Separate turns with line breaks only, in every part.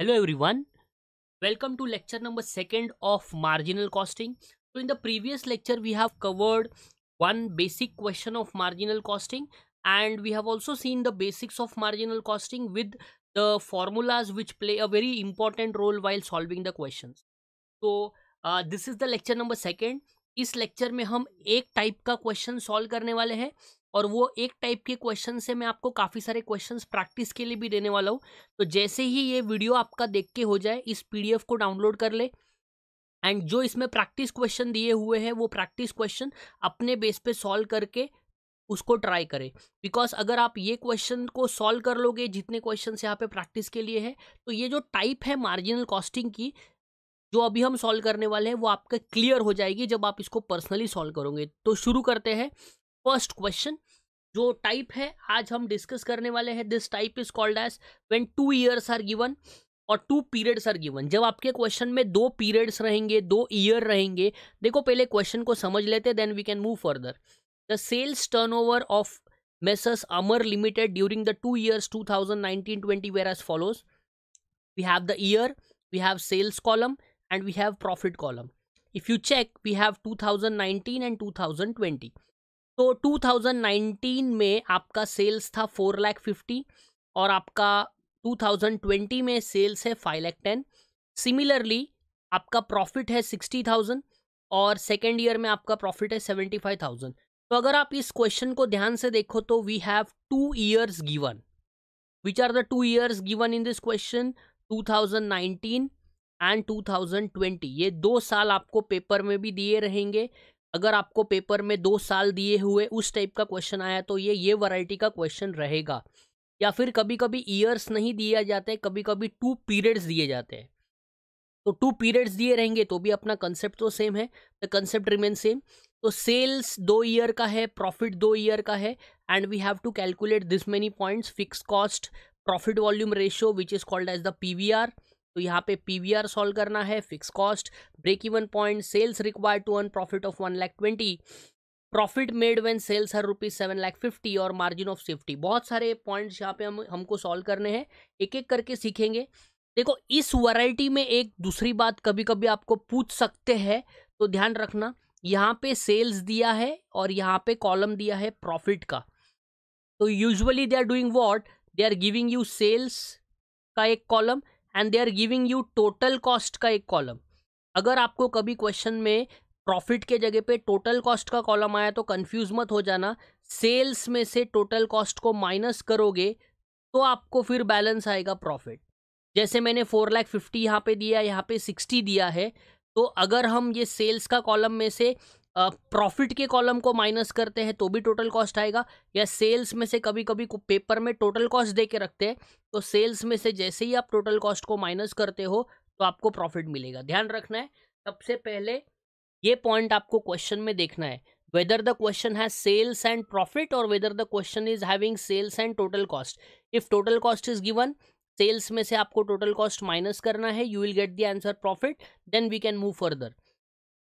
Hello everyone. Welcome to lecture number 2nd of marginal costing. So in the previous lecture we have covered one basic question of marginal costing and we have also seen the basics of marginal costing with the formulas which play a very important role while solving the questions. So uh, this is the lecture number 2nd. इस lecture में हम एक type का question solve करने वाले हैं और वो एक टाइप के क्वेश्चन से मैं आपको काफ़ी सारे क्वेश्चन प्रैक्टिस के लिए भी देने वाला हूँ तो जैसे ही ये वीडियो आपका देख के हो जाए इस पी को डाउनलोड कर ले एंड जो इसमें प्रैक्टिस क्वेश्चन दिए हुए हैं वो प्रैक्टिस क्वेश्चन अपने बेस पे सॉल्व करके उसको ट्राई करें बिकॉज अगर आप ये क्वेश्चन को सॉल्व कर लोगे जितने क्वेश्चन यहाँ पे प्रैक्टिस के लिए है तो ये जो टाइप है मार्जिनल कॉस्टिंग की जो अभी हम सॉल्व करने वाले हैं वो आपका क्लियर हो जाएगी जब आप इसको पर्सनली सॉल्व करोगे तो शुरू करते हैं फर्स्ट क्वेश्चन जो टाइप है आज हम डिस्कस करने वाले हैं this type is called as when two years are given और टू पीरियड्स आर गिवन जब आपके क्वेश्चन में दो पीरियड्स रहेंगे दो ईयर रहेंगे देखो पहले क्वेश्चन को समझ लेते then we can move further the sales turnover of messrs Amar limited during the two years 2019 twenty where as follows we have the year we have sales column and we have profit column if you check we have two thousand nineteen and two thousand twenty तो 2019 में आपका sales था four lakh fifty और आपका 2020 में sales है five lakh ten similarly आपका profit है सिक्सटी थाउजेंड और सेकेंड ईयर में आपका प्रॉफिट है सेवेंटी फाइव थाउजेंड तो अगर आप इस क्वेश्चन को ध्यान से देखो तो we have two years given which are the two years given in this question 2019 and 2020 ये दो साल आपको पेपर में भी दिए रहेंगे अगर आपको पेपर में दो साल दिए हुए उस टाइप का क्वेश्चन आया तो ये ये वैरायटी का क्वेश्चन रहेगा या फिर कभी कभी ईयर्स नहीं दिया जाते कभी कभी टू पीरियड्स दिए जाते हैं तो टू पीरियड्स दिए रहेंगे तो भी अपना कंसेप्ट तो सेम है द कंसेप्ट रिमेन सेम तो सेल्स दो ईयर का है प्रॉफिट दो ईयर का है and we have to calculate this many points fix cost profit volume ratio which is called as the P V तो यहाँ पे पीवीआर सॉल्व करना है fix cost break even point sales required to earn profit of one lakh twenty profit made when sales are rupees seven lakh fifty और margin of safety बहुत सारे points यहाँ पे हम हमको सॉल्व करने हैं एक एक करके सीखेंगे देखो इस वैरायटी में एक दूसरी बात कभी कभी आपको पूछ सकते हैं तो ध्यान रखना यहाँ पे सेल्स दिया है और यहाँ पे कॉलम दिया है प्रॉफिट का तो usually they are doing what they are giving you sales का एक column and they are giving you total cost का एक कॉलम अगर आपको कभी क्वेश्चन में प्रॉफिट के जगह पे टोटल कॉस्ट का कॉलम आया तो कंफ्यूज मत हो जाना सेल्स में से टोटल कॉस्ट को माइनस करोगे तो आपको फिर बैलेंस आएगा प्रॉफिट जैसे मैंने फोर लैख फिफ्टी यहाँ पे दिया यहाँ पे सिक्सटी दिया है तो अगर हम ये सेल्स का कॉलम में से प्रॉफिट के कॉलम को माइनस करते हैं तो भी टोटल कॉस्ट आएगा या सेल्स में से कभी कभी पेपर में टोटल कॉस्ट दे के रखते हैं तो सेल्स में से जैसे ही आप टोटल कॉस्ट को माइनस करते हो तो आपको प्रॉफिट मिलेगा ध्यान रखना है सबसे पहले ये पॉइंट आपको क्वेश्चन में देखना है whether the question has sales and profit और whether the question is having sales and total cost if total cost is given sales में से आपको टोटल कॉस्ट माइनस करना है you will get the answer profit then we can move further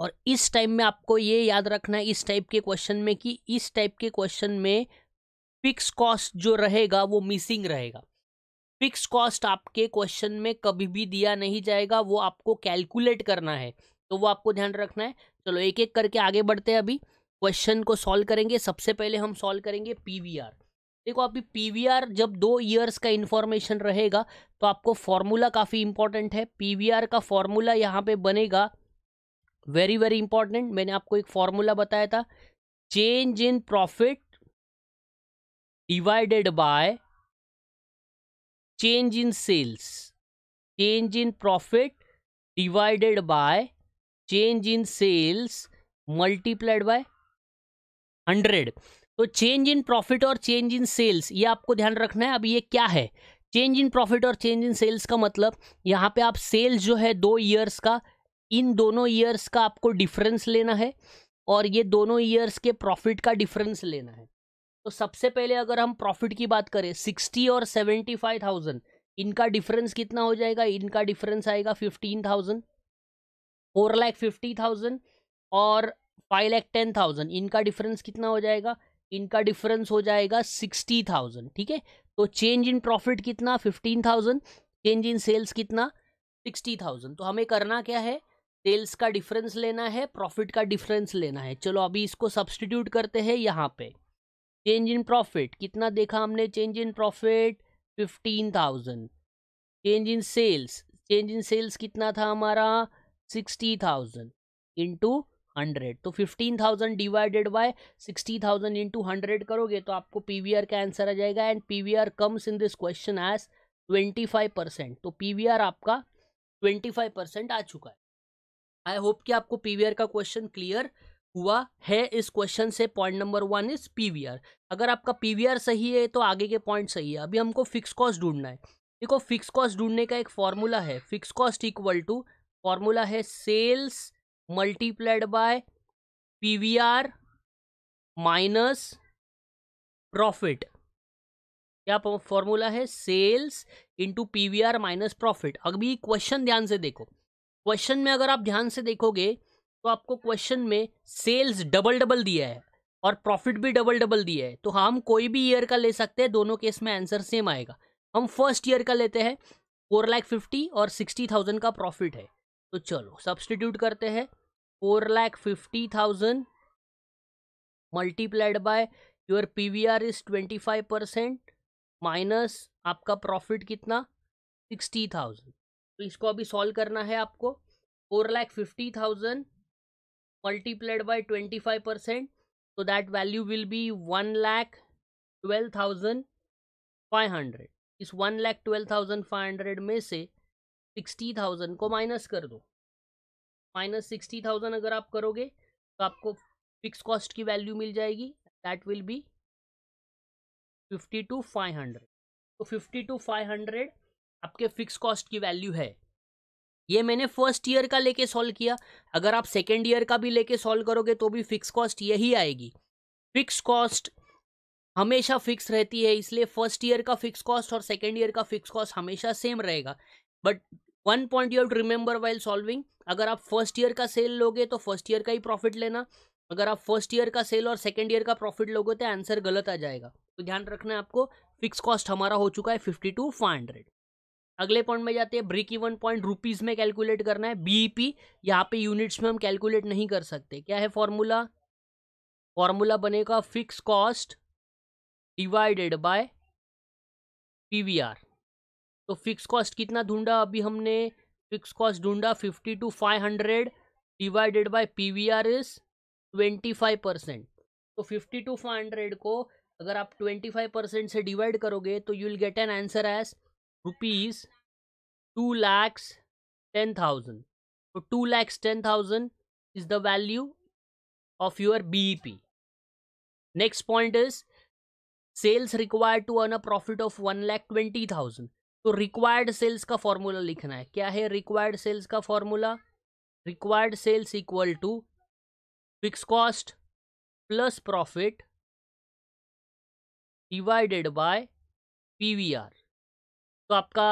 और इस type में आपको ये याद रखना है इस टाइप के क्वेश्चन में कि इस टाइप के क्वेश्चन में फिक्स कॉस्ट जो रहेगा वो मिसिंग रहेगा फिक्स कॉस्ट आपके क्वेश्चन में कभी भी दिया नहीं जाएगा वो आपको कैलकुलेट करना है तो वो आपको ध्यान रखना है चलो एक एक करके आगे बढ़ते हैं अभी क्वेश्चन को सॉल्व करेंगे सबसे पहले हम सॉल्व करेंगे पी देखो अभी पी जब दो ईयर्स का इंफॉर्मेशन रहेगा तो आपको फॉर्मूला काफ़ी इंपॉर्टेंट है पी का फॉर्मूला यहाँ पे बनेगा वेरी वेरी इंपॉर्टेंट मैंने आपको एक फॉर्मूला बताया था change in profit divided by change in sales change in profit divided by change in sales multiplied by hundred तो चेंज इन प्रॉफिट और चेंज इन सेल्स ये आपको ध्यान रखना है अब ये क्या है चेंज इन प्रॉफिट और चेंज इन सेल्स का मतलब यहाँ पे आप सेल्स जो है दो ईयर्स का इन दोनों ईयर्स का आपको डिफरेंस लेना है और ये दोनों ईयर्स के प्रॉफिट का डिफरेंस लेना है तो सबसे पहले अगर हम प्रॉफिट की बात करें सिक्सटी और सेवेंटी फाइव थाउजेंड इनका डिफरेंस कितना हो जाएगा इनका डिफरेंस आएगा fifteen thousand four lakh fifty thousand और फाइव लैख टेन थाउजेंड इनका डिफरेंस कितना हो जाएगा इनका डिफरेंस हो जाएगा सिक्सटी थाउजेंड ठीक है तो चेंज इन प्रॉफिट कितना fifteen thousand change in sales कितना सिक्सटी थाउजेंड तो हमें करना क्या है सेल्स का डिफरेंस लेना है प्रॉफिट का डिफरेंस लेना है चलो अभी इसको सब्सटीट्यूट करते हैं यहाँ पे चेंज इन प्रॉफिट कितना देखा हमने change in profit fifteen thousand change in sales change in sales कितना था हमारा सिक्सटी थाउजेंड इंटू हंड्रेड तो fifteen thousand divided by sixty thousand into hundred करोगे तो आपको पी वी आर का आंसर आ जाएगा and P V R comes in this question as twenty five percent तो पी वी आर आपका twenty five percent आ चुका है आई होप कि आपको पीवीआर का क्वेश्चन क्लियर हुआ है इस क्वेश्चन से point number one is PVR अगर आपका पीवीआर सही है तो आगे के पॉइंट सही है अभी हमको फिक्स कॉस्ट ढूंढना है देखो फिक्स कॉस्ट ढूंढने का एक फॉर्मूला है fix cost equal to formula है sales multiplied by P minus profit क्या फॉर्मूला है sales into P minus profit अभी क्वेश्चन ध्यान से देखो क्वेश्चन में अगर आप ध्यान से देखोगे तो आपको क्वेश्चन में सेल्स डबल डबल दिया है और प्रॉफिट भी डबल डबल दिया है तो हम कोई भी ईयर का ले सकते हैं दोनों केस में आंसर सेम आएगा हम फर्स्ट ईयर का लेते हैं फोर लैख फिफ्टी और सिक्सटी थाउजेंड का प्रॉफिट है तो चलो सब्सटीट्यूट करते हैं four lakh fifty thousand multiplied by your P V R is twenty five percent minus आपका प्रॉफिट कितना सिक्सटी थाउजेंड तो इसको अभी सॉल्व करना है आपको four lakh fifty thousand multiplied by twenty five percent तो that value will be one lakh twelve thousand five hundred इस one lakh twelve thousand five hundred में से सिक्सटी थाउजेंड को माइनस कर दो माइनस सिक्सटी थाउजेंड अगर आप करोगे तो आपको फिक्स कॉस्ट की वैल्यू मिल जाएगी that will be fifty two five hundred तो फिफ्टी टू फाइव हंड्रेड आपके फिक्स कॉस्ट की वैल्यू है ये मैंने फर्स्ट ईयर का लेके सॉल्व किया अगर आप सेकेंड ईयर का भी लेके सॉल्व करोगे तो भी फिक्स कॉस्ट यही आएगी फिक्स कॉस्ट हमेशा फिक्स रहती है इसलिए फर्स्ट ईयर का फिक्स कॉस्ट और सेकेंड ईयर का फिक्स कॉस्ट हमेशा सेम रहेगा but one point you remember while solving अगर आप फर्स्ट ईयर का सेल लोगे तो फर्स्ट ईयर का ही प्रॉफिट लेना अगर आप फर्स्ट ईयर का सेल और सेकेंड ईयर का प्रॉफिट लोगे तो आंसर गलत आ जाएगा तो ध्यान रखना है आपको फिक्स कॉस्ट हमारा हो चुका है फिफ्टी टू फाइव हंड्रेड अगले पॉइंट में जाते हैं ब्रेक इवन पॉइंट रुपीज़ में कैलकुलेट करना है बीईपी e यहाँ पे यूनिट्स में हम कैलकुलेट नहीं कर सकते क्या है फॉर्मूला फॉर्मूला बनेगा fix cost divided by PVR तो फिक्स कॉस्ट कितना ढूंढा अभी हमने फिक्स कॉस्ट ढूंढा fifty two five hundred divided by P V R is twenty five percent तो फिफ्टी टू फाइव हंड्रेड को अगर आप ट्वेंटी फाइव परसेंट से डिवाइड करोगे तो you will get an answer as rupees two lakhs ten thousand तो two lakhs ten thousand is the value of your P next point is sales required to earn a profit of one lakh twenty thousand तो required sales का formula लिखना है क्या है required sales का formula required sales equal to fix cost plus profit divided by PVR तो आपका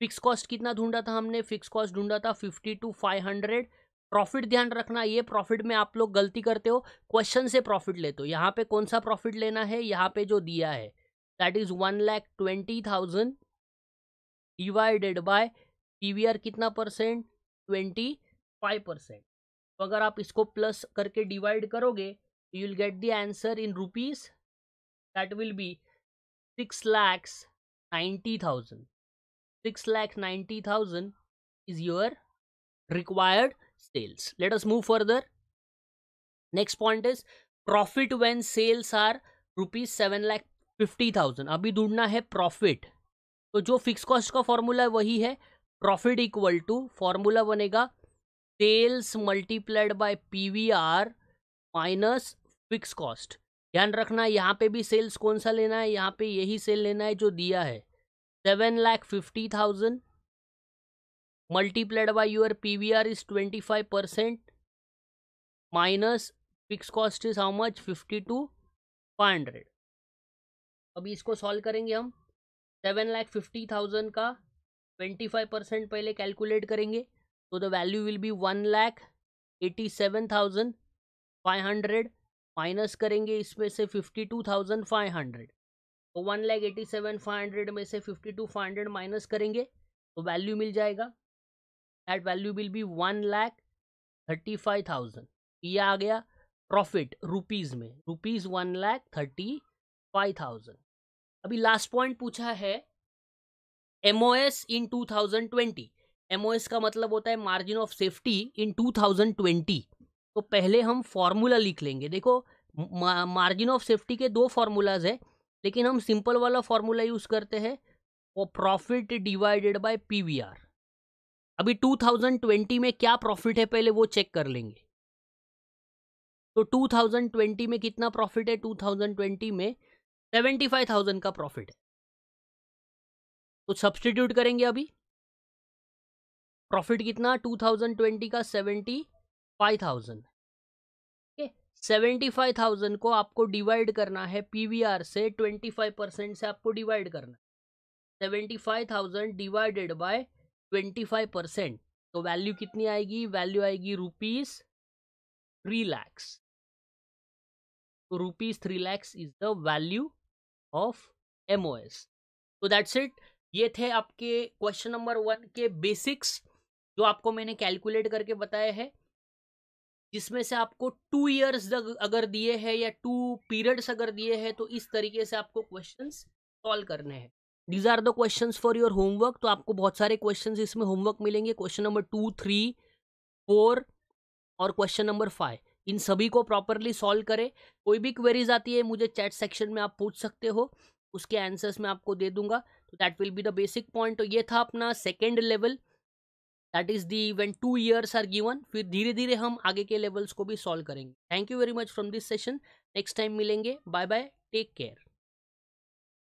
fix cost कितना ढूंढा था हमने फिक्स कॉस्ट ढूंढा था fifty two five hundred profit ध्यान रखना ये प्रॉफिट में आप लोग गलती करते हो क्वेश्चन से प्रॉफिट लेते हो यहाँ पे कौन सा प्रॉफिट लेना है यहाँ पे जो दिया है that is one lakh twenty thousand divided by P कितना परसेंट ट्वेंटी फाइव परसेंट तो अगर आप इसको प्लस करके डिवाइड करोगे you will get the answer in rupees that will be six lakhs ninety thousand six lakh lakh thousand is your required sales let us move further next point is profit when sales are rupees seven lakh fifty thousand अभी ढूंढना है profit तो जो fix cost का formula है वही है profit equal to formula बनेगा sales multiplied by PVR minus fix cost ध्यान रखना यहाँ पे भी सेल्स कौन सा लेना है यहाँ पे यही सेल लेना है जो दिया है seven lakh fifty thousand multiplied by P V R is twenty five percent minus fix cost is how much fifty two five hundred अभी इसको सॉल्व करेंगे हम सेवन लाख फिफ्टी थाउजेंड का ट्वेंटी फाइव परसेंट पहले कैलकुलेट करेंगे तो the value will be one lakh eighty seven thousand five hundred minus करेंगे इसमें से fifty two thousand five hundred तो one lakh eighty seven five hundred में से fifty two five hundred minus करेंगे तो वैल्यू मिल जाएगा that value will be one lakh thirty five thousand ये आ गया प्रॉफिट रुपीज़ में rupees one lakh thirty five thousand अभी लास्ट पॉइंट पूछा है M O S in two thousand twenty M O S का मतलब होता है margin of safety in two thousand twenty तो पहले हम फॉर्मूला लिख लेंगे देखो मार्जिन ऑफ सेफ्टी के दो फार्मूलाज है लेकिन हम सिंपल वाला फॉर्मूला यूज़ करते हैं वो प्रॉफिट डिवाइडेड बाय पीवीआर अभी 2020 में क्या प्रॉफिट है पहले वो चेक कर लेंगे तो 2020 में कितना प्रॉफिट है 2020 में 75,000 का प्रॉफिट है तो सब्सटीट्यूट करेंगे अभी प्रॉफिट कितना 2020 का 75,000 सेवेंटी फाइव थाउजेंड को आपको डिवाइड करना है पीवीआर से ट्वेंटी फाइव परसेंट से आपको डिवाइड करना है seventy five thousand divided by twenty five percent तो वैल्यू कितनी आएगी वैल्यू आएगी रुपीज थ्री लैक्स तो rupees three lakhs is the value of M O S तो दैट्स इट ये थे आपके क्वेश्चन नंबर वन के बेसिक्स जो आपको मैंने कैलकुलेट करके बताया है जिसमें से आपको टू ईयर्स अगर दिए हैं या टू पीरियड्स अगर दिए हैं तो इस तरीके से आपको क्वेश्चन सॉल्व करने हैं these are the question for your homework तो आपको बहुत सारे क्वेश्चन इसमें होमवर्क मिलेंगे question number two three four और क्वेश्चन नंबर फाइव इन सभी को प्रॉपरली सॉल्व करें कोई भी क्वेरीज आती है मुझे चैट सेक्शन में आप पूछ सकते हो उसके आंसर्स मैं आपको दे दूंगा तो that will be the basic point तो ये था अपना second level that is the when two years are given फिर धीरे धीरे हम आगे के लेवल्स को भी सॉल्व करेंगे thank you very much from this session next time मिलेंगे बाय बाय टेक केयर